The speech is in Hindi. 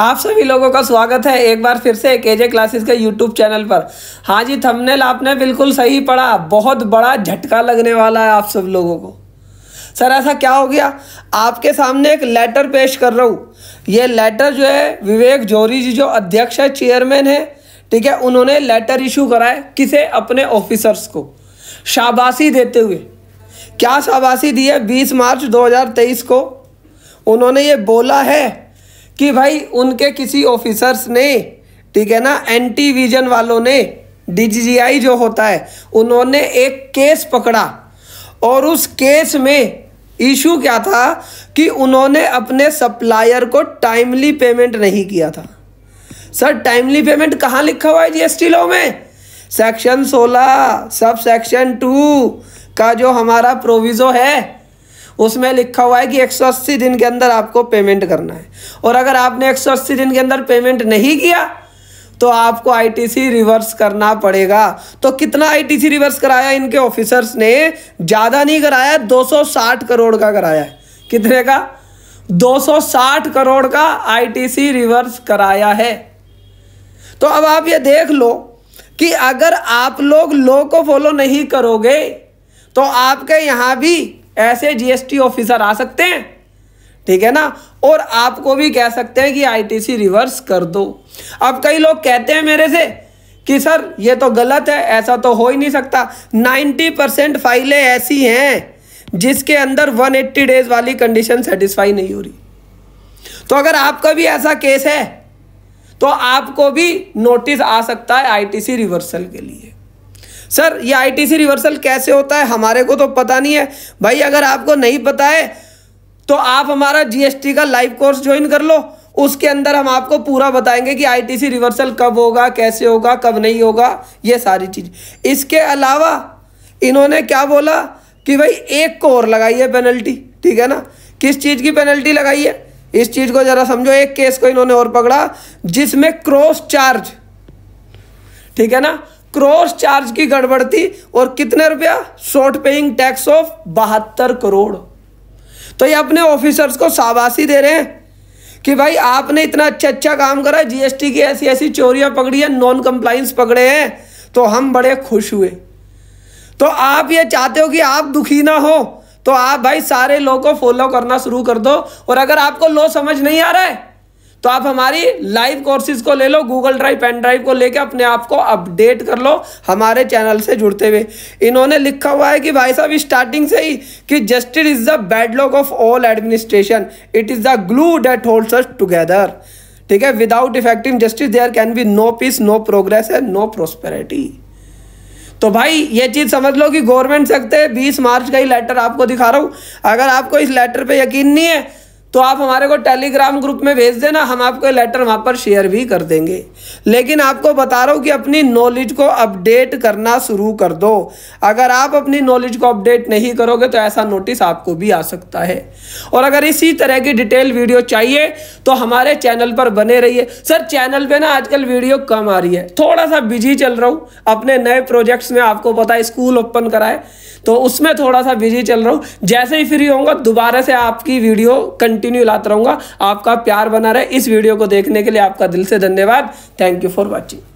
आप सभी लोगों का स्वागत है एक बार फिर से के जे क्लासेस के यूट्यूब चैनल पर हाँ जी थंबनेल आपने बिल्कुल सही पढ़ा बहुत बड़ा झटका लगने वाला है आप सब लोगों को सर ऐसा क्या हो गया आपके सामने एक लेटर पेश कर रहा हूँ ये लेटर जो है विवेक जोरी जी जो अध्यक्ष है चेयरमैन है ठीक है उन्होंने लेटर इशू कराए किसे अपने ऑफिसर्स को शाबाशी देते हुए क्या शाबाशी दी है बीस मार्च दो को उन्होंने ये बोला है कि भाई उनके किसी ऑफिसर्स ने ठीक है ना एंटी विजन वालों ने डीजीजीआई जो होता है उन्होंने एक केस पकड़ा और उस केस में इशू क्या था कि उन्होंने अपने सप्लायर को टाइमली पेमेंट नहीं किया था सर टाइमली पेमेंट कहाँ लिखा हुआ है जीएसटी लॉ में सेक्शन 16 सब सेक्शन 2 का जो हमारा प्रोविज़ो है उसमें लिखा हुआ है कि एक दिन के अंदर आपको पेमेंट करना है और अगर आपने एक दिन के अंदर पेमेंट नहीं किया तो आपको आईटीसी रिवर्स करना पड़ेगा तो कितना आईटीसी रिवर्स कराया इनके ऑफिसर्स ने ज़्यादा नहीं कराया 260 करोड़ का कराया है कितने का 260 करोड़ का आईटीसी रिवर्स कराया है तो अब आप ये देख लो कि अगर आप लोग लॉ को फॉलो नहीं करोगे तो आपके यहाँ भी ऐसे जीएसटी ऑफिसर आ सकते हैं ठीक है ना और आपको भी कह सकते हैं कि आईटीसी रिवर्स कर दो अब कई लोग कहते हैं मेरे से कि सर ये तो गलत है ऐसा तो हो ही नहीं सकता 90 परसेंट फाइलें ऐसी हैं जिसके अंदर 180 डेज वाली कंडीशन सेटिस्फाई नहीं हो रही तो अगर आपका भी ऐसा केस है तो आपको भी नोटिस आ सकता है आईटीसी रिवर्सल के लिए सर ये आईटीसी रिवर्सल कैसे होता है हमारे को तो पता नहीं है भाई अगर आपको नहीं पता है तो आप हमारा जीएसटी का लाइव कोर्स ज्वाइन कर लो उसके अंदर हम आपको पूरा बताएंगे कि आईटीसी रिवर्सल कब होगा कैसे होगा कब नहीं होगा ये सारी चीज़ इसके अलावा इन्होंने क्या बोला कि भाई एक को और लगाई है पेनल्टी ठीक है ना किस चीज़ की पेनल्टी लगाई है इस चीज़ को ज़रा समझो एक केस को इन्होंने और पकड़ा जिसमें क्रॉस चार्ज ठीक है ना क्रॉस चार्ज की गड़बड़ थी और कितने रुपया शॉर्ट पेइंग टैक्स ऑफ बहत्तर करोड़ तो ये अपने ऑफिसर्स को शाबाशी दे रहे हैं कि भाई आपने इतना अच्छा अच्छा काम करा जीएसटी की ऐसी ऐसी चोरियां पकड़ी है नॉन कंप्लाइंस पकड़े हैं तो हम बड़े खुश हुए तो आप ये चाहते हो कि आप दुखी ना हो तो आप भाई सारे लोगों को फॉलो करना शुरू कर दो और अगर आपको लो समझ नहीं आ रहा है तो आप हमारी लाइव कोर्सेज को ले लो गूगल ड्राइव पेन ड्राइव को लेकर अपने आप को अपडेट कर लो हमारे चैनल से जुड़ते हुए इन्होंने लिखा हुआ है कि भाई साहब स्टार्टिंग से ही कि justice is the bedrock of all administration it is the glue that holds us together ठीक है without effective justice there can be no peace no progress and no prosperity तो भाई ये चीज़ समझ लो कि गवर्नमेंट सकते हैं बीस मार्च का ही लेटर आपको दिखा रहा हूँ अगर आपको इस लेटर पे यकीन नहीं है तो आप हमारे को टेलीग्राम ग्रुप में भेज देना हम आपको लेटर वहाँ पर शेयर भी कर देंगे लेकिन आपको बता रहा हूँ कि अपनी नॉलेज को अपडेट करना शुरू कर दो अगर आप अपनी नॉलेज को अपडेट नहीं करोगे तो ऐसा नोटिस आपको भी आ सकता है और अगर इसी तरह की डिटेल वीडियो चाहिए तो हमारे चैनल पर बने रहिए सर चैनल पर ना आजकल वीडियो कम आ रही है थोड़ा सा बिजी चल रहा हूँ अपने नए प्रोजेक्ट्स में आपको पता है स्कूल ओपन कराए तो उसमें थोड़ा सा बिजी चल रहा हूँ जैसे ही फ्री होंगे दोबारा से आपकी वीडियो कंटिन्यू कंटिन्यू लाता रहूंगा आपका प्यार बना रहे इस वीडियो को देखने के लिए आपका दिल से धन्यवाद थैंक यू फॉर वॉचिंग